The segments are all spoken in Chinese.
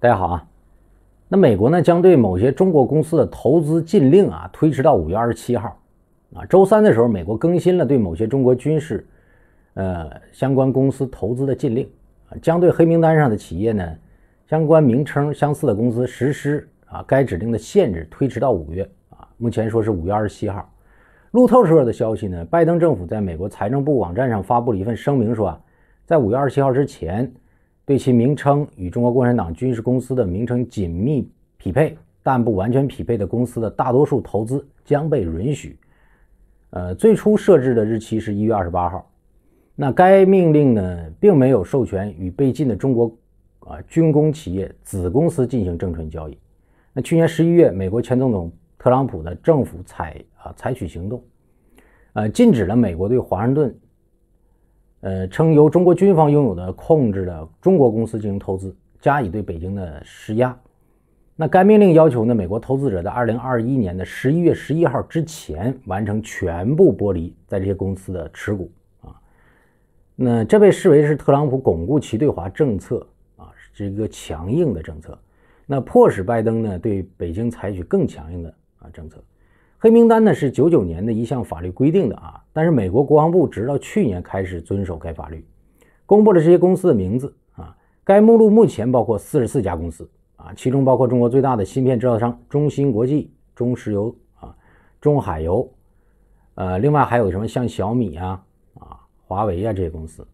大家好啊，那美国呢将对某些中国公司的投资禁令啊推迟到五月二十七号，啊，周三的时候，美国更新了对某些中国军事，呃相关公司投资的禁令，啊，将对黑名单上的企业呢，相关名称相似的公司实施啊该指定的限制推迟到五月啊，目前说是五月二十七号。路透社的消息呢，拜登政府在美国财政部网站上发布了一份声明说啊，在五月二十七号之前。对其名称与中国共产党军事公司的名称紧密匹配，但不完全匹配的公司的大多数投资将被允许。呃，最初设置的日期是一月二十八号。那该命令呢，并没有授权与被禁的中国啊军工企业子公司进行证券交易。那去年十一月，美国前总统特朗普的政府采啊采取行动，呃，禁止了美国对华盛顿。呃，称由中国军方拥有的控制的中国公司进行投资，加以对北京的施压。那该命令要求呢，美国投资者在二零二一年的十一月十一号之前完成全部剥离在这些公司的持股啊。那这被视为是特朗普巩固其对华政策啊，是一个强硬的政策。那迫使拜登呢，对北京采取更强硬的啊政策。黑名单呢是九九年的一项法律规定的啊，但是美国国防部直到去年开始遵守该法律，公布了这些公司的名字啊。该目录目前包括四十四家公司啊，其中包括中国最大的芯片制造商中芯国际、中石油啊、中海油，呃，另外还有什么像小米啊、啊华为啊这些公司。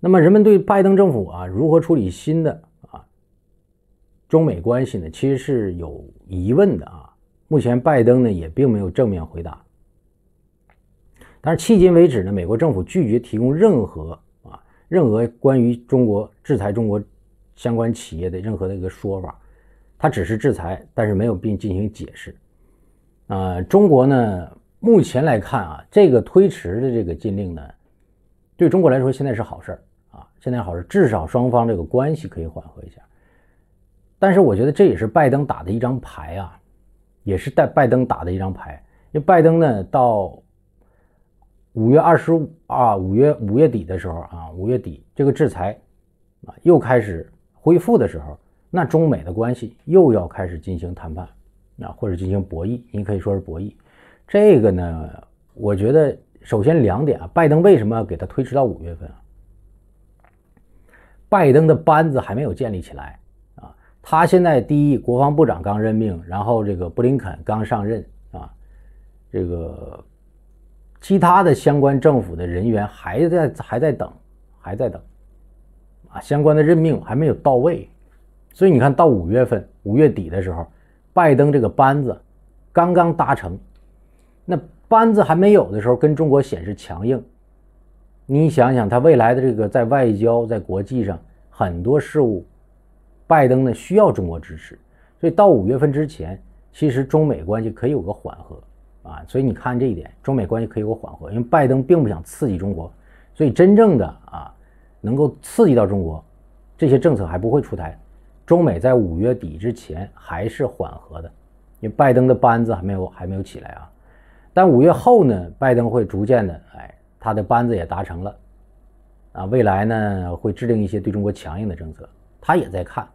那么人们对拜登政府啊如何处理新的啊中美关系呢？其实是有疑问的啊。目前，拜登呢也并没有正面回答。但是迄今为止呢，美国政府拒绝提供任何啊任何关于中国制裁中国相关企业的任何的一个说法，它只是制裁，但是没有并进行解释。呃，中国呢，目前来看啊，这个推迟的这个禁令呢，对中国来说现在是好事儿啊，现在好事至少双方这个关系可以缓和一下。但是我觉得这也是拜登打的一张牌啊。也是带拜登打的一张牌，因为拜登呢，到五月二十五啊，五月五月底的时候啊，五月底这个制裁啊又开始恢复的时候，那中美的关系又要开始进行谈判啊，或者进行博弈，你可以说是博弈。这个呢，我觉得首先两点啊，拜登为什么要给他推迟到五月份啊？拜登的班子还没有建立起来。他现在第一，国防部长刚任命，然后这个布林肯刚上任啊，这个其他的相关政府的人员还在还在等，还在等啊，相关的任命还没有到位，所以你看到五月份、五月底的时候，拜登这个班子刚刚搭成，那班子还没有的时候，跟中国显示强硬，你想想他未来的这个在外交、在国际上很多事务。拜登呢需要中国支持，所以到五月份之前，其实中美关系可以有个缓和啊。所以你看这一点，中美关系可以有个缓和，因为拜登并不想刺激中国，所以真正的啊能够刺激到中国，这些政策还不会出台。中美在五月底之前还是缓和的，因为拜登的班子还没有还没有起来啊。但五月后呢，拜登会逐渐的，哎，他的班子也达成了啊，未来呢会制定一些对中国强硬的政策，他也在看。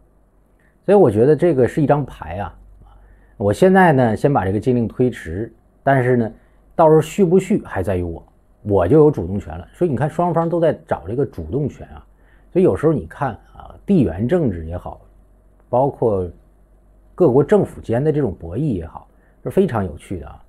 所以我觉得这个是一张牌啊，我现在呢先把这个禁令推迟，但是呢，到时候续不续还在于我，我就有主动权了。所以你看，双方都在找这个主动权啊。所以有时候你看啊，地缘政治也好，包括各国政府间的这种博弈也好，是非常有趣的啊。